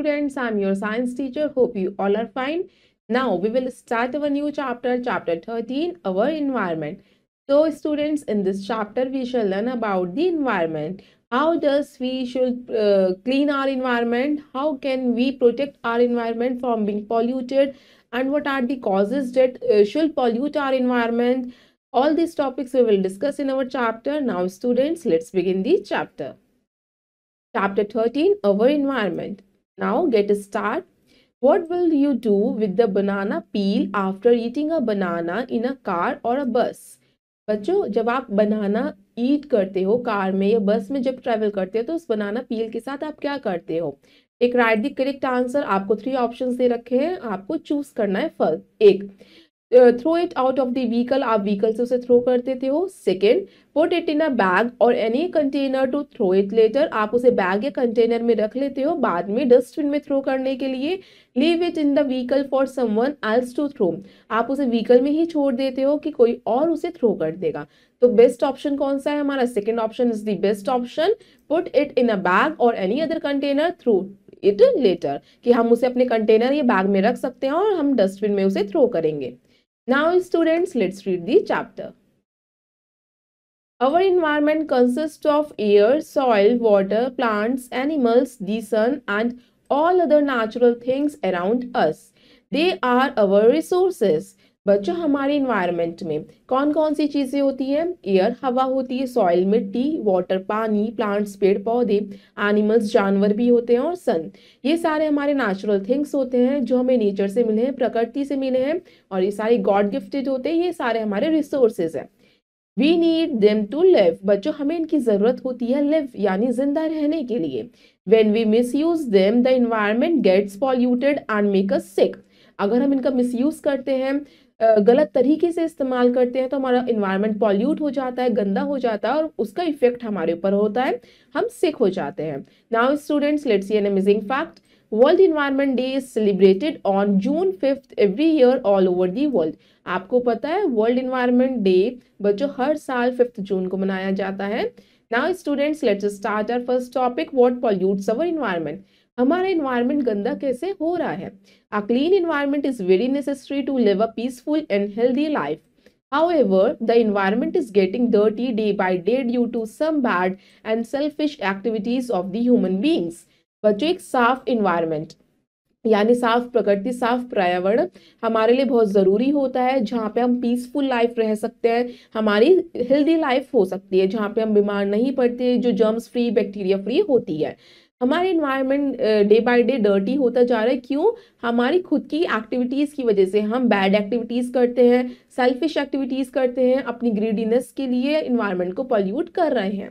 students i'm your science teacher hope you all are fine now we will start our new chapter chapter 13 our environment so students in this chapter we shall learn about the environment how does we should uh, clean our environment how can we protect our environment from being polluted and what are the causes that uh, should pollute our environment all these topics we will discuss in our chapter now students let's begin the chapter Chapter 13 Our Environment Now get a start. What will you do with the banana peel after eating a banana in a car or a bus? बच्चों जब आप बनाना ईट करते हो car में या बस में जब ट्रैवल करते हो तो उस बनाना पील के साथ आप क्या करते हो एक राइट द करेक्ट आंसर आपको थ्री ऑप्शंस दे रखे हैं आपको चूज करना है फर्स्ट एक throw it out of the vehicle आप व्हीकल से उसे थ्रो कर देते हो second put it in a bag or any container to throw it later आप उसे बैग या कंटेनर में रख लेते हो बाद में डस्टबिन में थ्रो करने के लिए leave it in the vehicle for someone else to throw आप उसे व्हीकल में ही छोड़ देते हो कि कोई और उसे थ्रो कर देगा तो बेस्ट ऑप्शन कौन सा है हमारा second option is the best option put it in a bag or any other container throw it later कि हम उसे अपने कंटेनर या बैग में रख सकते हैं और हम डस्टबिन में उसे थ्रो करेंगे Now students, let's read the chapter. Our environment consists of air, soil, water, plants, animals, the sun and all other natural things around us. They are our resources. बच्चों हमारे इन्वायरमेंट में कौन कौन सी चीज़ें होती हैं एयर हवा होती है सॉइल मिट्टी वाटर पानी प्लांट्स पेड़ पौधे एनिमल्स जानवर भी होते हैं और सन ये सारे हमारे नेचुरल थिंग्स होते हैं जो हमें नेचर से मिले हैं प्रकृति से मिले हैं और ये सारे गॉड गिफ्टेड होते हैं ये सारे हमारे रिसोर्सेज हैं we need them to live बच्चों हमें इनकी ज़रूरत होती है लिव यानी जिंदा रहने के लिए when we misuse them the environment gets polluted and make us sick अगर हम इनका मिसयूज़ करते हैं गलत तरीके से इस्तेमाल करते हैं तो हमारा इन्वायरमेंट पॉल्यूट हो जाता है गंदा हो जाता है और उसका इफेक्ट हमारे ऊपर होता है हम सिक हो जाते हैं now students let's see an amazing fact world environment day is celebrated on June fifth every year all over the world आपको पता है वर्ल्ड इन्वायरमेंट डे बच्चों हर साल फिफ्थ जून को मनाया जाता है now students let's start our first topic what pollutes our environment हमारा इन्वायरमेंट गंदा कैसे हो रहा है a clean environment is very necessary to live a peaceful and healthy life However, the environment is getting dirty day by day due to some bad and selfish activities of the human beings. बच्चों एक साफ environment यानी साफ प्रकृति साफ पर्यावरण हमारे लिए बहुत ज़रूरी होता है जहाँ पे हम पीसफुल लाइफ रह सकते हैं हमारी हेल्दी लाइफ हो सकती है जहाँ पे हम बीमार नहीं पड़ते जो जर्म्स फ्री बैक्टीरिया फ्री होती है हमारे environment day by day dirty होता जा रहा है क्यों हमारी खुद की एक्टिविटीज़ की वजह से हम बैड एक्टिविटीज़ करते हैं सेल्फिश एक्टिविटीज़ करते हैं अपनी ग्रीडीनेस के लिए इन्वायरमेंट को पॉल्यूट कर रहे हैं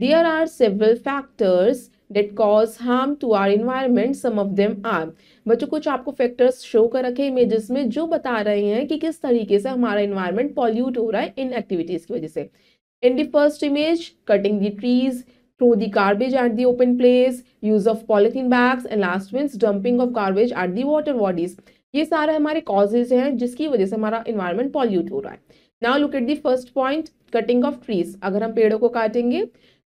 there are several factors that cause harm to our environment some of them are बच्चों कुछ आपको फैक्टर्स शो कर रखे इमेजेस में जो बता रहे हैं कि किस तरीके से हमारा इन्वायरमेंट पॉल्यूट हो रहा है इन एक्टिविटीज़ की वजह से in the first image cutting the trees throw the garbage at the open place, use of polythene bags and last means dumping of garbage at the water bodies. ये सारा हमारे causes हैं जिसकी वजह से हमारा इन्वायरमेंट पॉल्यूट हो रहा है now look at the first point cutting of trees अगर हम पेड़ों को काटेंगे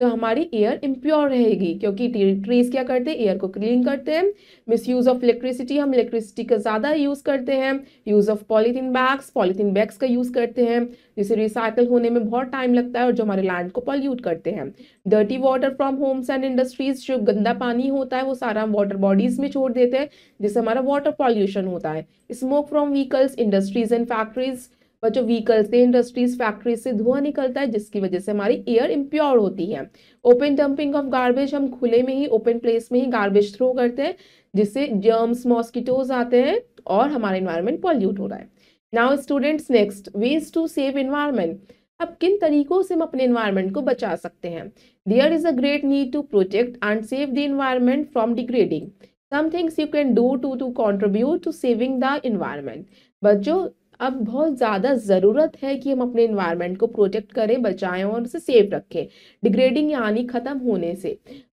तो हमारी एयर इम्प्योर रहेगी क्योंकि ट्रीज क्या करते हैं एयर को क्लीन करते हैं मिस यूज़ ऑफ इलेक्ट्रिसिटी हम इलेक्ट्रिसिटी का ज़्यादा यूज़ करते हैं use of polythene bags polythene bags का यूज़ करते हैं जिसे रिसाइकल होने में बहुत टाइम लगता है और जो हमारे लैंड को पॉल्यूट करते हैं dirty water from homes and industries जो गंदा पानी होता है वो सारा हम वाटर बॉडीज़ में छोड़ देते हैं जिससे हमारा वाटर पॉल्यूशन होता है smoke from vehicles industries and factories पर जो व्हीकल से इंडस्ट्रीज फैक्ट्री से धुआं निकलता है जिसकी वजह से हमारी एयर इम्प्योर होती है ओपन डंपिंग ऑफ गार्बेज हम खुले में ही ओपन प्लेस में ही गार्बेज थ्रो करते हैं जिससे जर्म्स मॉस्किटोज आते हैं और हमारा इन्वायरमेंट पॉल्यूट हो रहा है now students next ways to save environment अब किन तरीकों से हम अपने इन्वायरमेंट को बचा सकते हैं there is a great need to protect and save the environment from degrading some things you can do to to contribute to saving the environment बच्चों अब बहुत ज़्यादा ज़रूरत है कि हम अपने इन्वायरमेंट को प्रोटेक्ट करें बचाएं और उसे सेफ रखें डिग्रेडिंग यानी ख़त्म होने से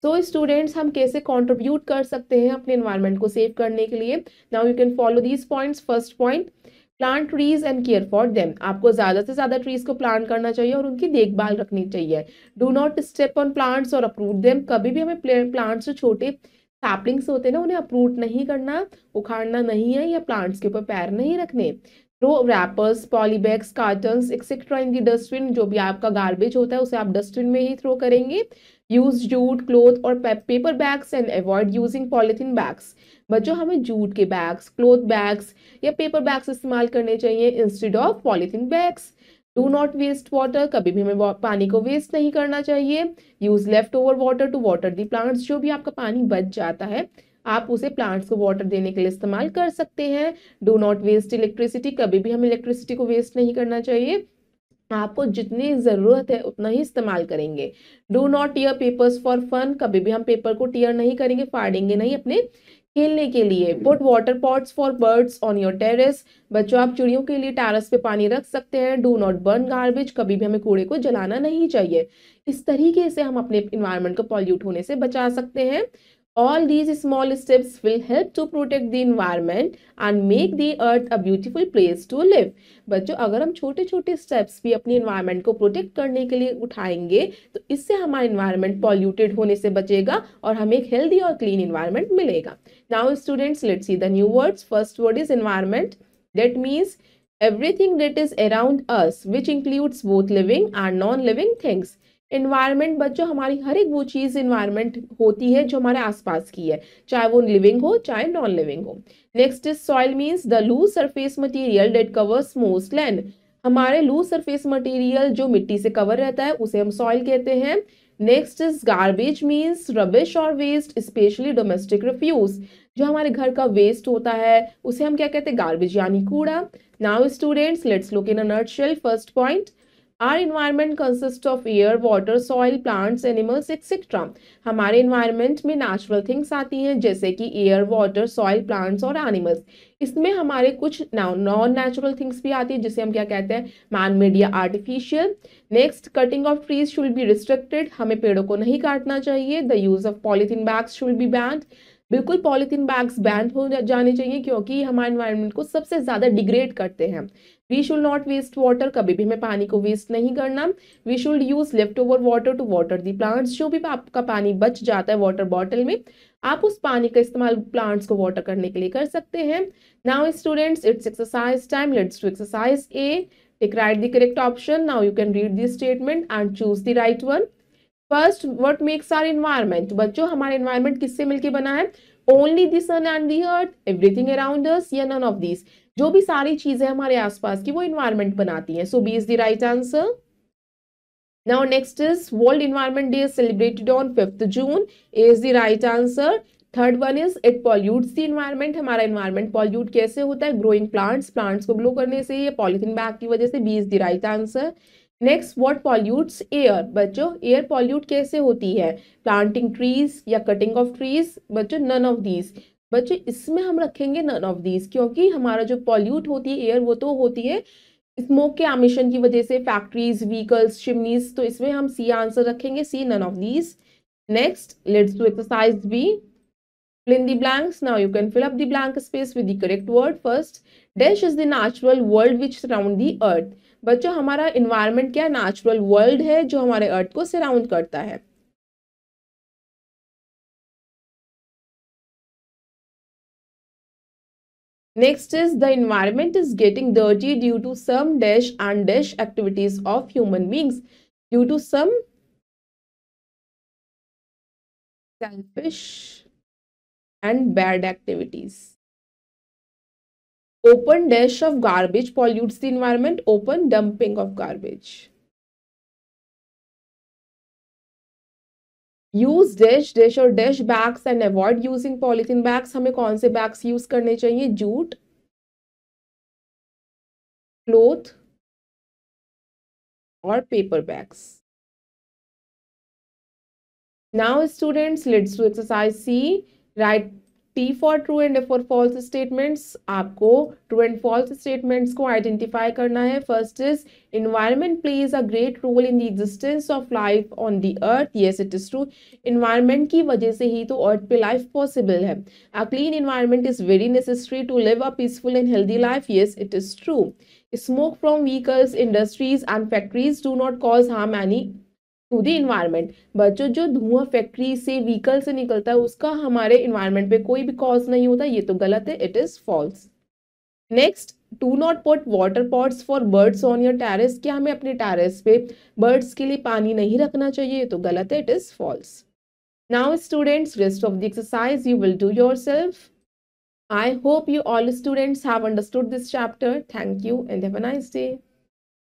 तो स्टूडेंट्स हम कैसे कंट्रीब्यूट कर सकते हैं अपने इन्वायरमेंट को सेव करने के लिए now you can follow these points first point plant trees and care for them आपको ज़्यादा से ज़्यादा ट्रीज को प्लांट करना चाहिए और उनकी देखभाल रखनी चाहिए do not step on plants or uproot them कभी भी हमें प्लांट्स जो छोटे सैपलिंग्स होते हैं ना उन्हें अप्रूट नहीं करना उखाड़ना नहीं है या प्लांट्स के ऊपर पैर नहीं रखने throw wrappers polybags carton etcetera the dustbin जो भी आपका गार्बेज होता है उसे आप डस्टबिन में ही थ्रो करेंगे यूज जूट क्लोथ और paper bags and avoid using polythene bags बच्चों हमें जूट के बैग्स क्लोथ बैग्स या पेपर बैग्स इस्तेमाल करने चाहिए instead of polythene bags do not waste water कभी भी हमें पानी को वेस्ट नहीं करना चाहिए use left over water to water the plants जो भी आपका पानी बच जाता है आप उसे प्लांट्स को वाटर देने के लिए इस्तेमाल कर सकते हैं डो नॉट वेस्ट इलेक्ट्रिसिटी कभी भी हमें इलेक्ट्रिसिटी को वेस्ट नहीं करना चाहिए आपको जितनी ज़रूरत है उतना ही इस्तेमाल करेंगे do not tear papers for fun कभी भी हम पेपर को टीयर नहीं करेंगे फाड़ेंगे नहीं अपने खेलने के लिए put water pots for birds on your terrace बच्चों आप चिड़ियों के लिए टेरेस पे पानी रख सकते हैं डू नॉट बर्न गार्बेज कभी भी हमें कूड़े को जलाना नहीं चाहिए इस तरीके से हम अपने इन्वायरमेंट को पॉल्यूट होने से बचा सकते हैं All these small steps will help to protect the environment and make the earth a beautiful place to live. bachcho agar hum chote chote steps bhi apni environment ko protect karne ke liye uthayenge to isse hamara environment polluted hone se bachega aur hame ek healthy aur clean environment milega now students let's see the new words first word is environment that means everything that is around us which includes both living and non-living things environment बच्चों हमारी हर एक वो चीज़ environment होती है जो हमारे आसपास की है चाहे वो लिविंग हो चाहे नॉन लिविंग हो next is soil means the loose surface material that covers most land हमारे लूज सरफेस मटेरियल जो मिट्टी से कवर रहता है उसे हम सॉइल कहते हैं next is garbage means rubbish और वेस्ट स्पेशली डोमेस्टिक रिफ्यूज जो हमारे घर का वेस्ट होता है उसे हम क्या कहते हैं गार्बेज यानी कूड़ा now students let's look in a nut first point our environment consist of air water soil plants animals etcetera हमारे इन्वायरमेंट में नेचुरल थिंग्स आती हैं जैसे कि एयर वाटर सॉइल प्लांट्स और एनिमल्स इसमें हमारे कुछ नॉन नेचुरल थिंग्स भी आती है जिसे हम क्या कहते हैं मैन मेड या artificial next cutting of trees should be restricted हमें पेड़ों को नहीं काटना चाहिए the use of polythene bags should be banned बिल्कुल पॉलीथीन बैग्स बैंड हो जाने चाहिए क्योंकि हमारे इन्वायरमेंट को सबसे ज़्यादा डिग्रेड करते हैं we should not waste water कभी भी हमें पानी को वेस्ट नहीं करना we should use left over water to water the plants जो भी आपका पानी बच जाता है वाटर बॉटल में आप उस पानी का इस्तेमाल प्लांट्स को वाटर करने के लिए कर सकते हैं now students it's exercise time let's to exercise A tick right the correct option now you can read this statement and choose the right one first what makes our environment बच्चों हमारा environment किससे मिलकर बना है only this sun and the earth everything around us या none of this जो भी सारी चीजें हमारे आसपास की वो इन्वायरमेंट बनाती हैं so B is the right answer now next is world environment day celebrated on fifth June is the right answer third one is it pollutes the environment हमारा इन्वायरमेंट पॉल्यूट कैसे होता है ग्रोइंग प्लांट्स प्लांट्स को grow करने से या polythene bag की वजह से B is the right answer next what pollutes air बच्चों एयर पॉल्यूट कैसे होती है प्लांटिंग ट्रीज या कटिंग ऑफ ट्रीज बच्चों नन ऑफ दीज बच्चों इसमें हम रखेंगे नन ऑफ दीज क्योंकि हमारा जो पॉल्यूट होती है एयर वो तो होती है स्मोक के आमिशन की वजह से फैक्ट्रीज व्हीकल्स चिमनीज तो इसमें हम सी आंसर रखेंगे C none of these next let's to exercise B fill in the blanks now you can fill up the blank space with the correct word first dash is the natural world which surround the बच्चों हमारा environment क्या natural world है जो हमारे अर्थ को surround करता है next is the environment is getting dirty due to some dash and dash activities of human beings due to some and bad activities open dash of garbage pollute the environment open dumping of garbage use dash dash और dash bags and avoid using polythene bags हमें कौन से bags use करने चाहिए jute cloth और paper bags now students let's to exercise C write T for true and for false statements आपको true and false statements को identify करना है first is environment plays a great role in the existence of life on the earth yes it is true environment की वजह से ही तो अर्थ पे life possible है a clean environment is very necessary to live a peaceful and healthy life yes it is true smoke from vehicles industries and factories do not cause harm any to the environment बच्चों जो धुआं factory से vehicle से निकलता है उसका हमारे environment पे कोई भी कॉज नहीं होता ये तो गलत है it is false next to not put water pots for birds on your terrace क्या हमें अपने टेरिस पे बर्ड्स के लिए पानी नहीं रखना चाहिए ये तो गलत है it is false now students rest of the exercise you will do yourself I hope you all students have understood this chapter thank you and have a nice day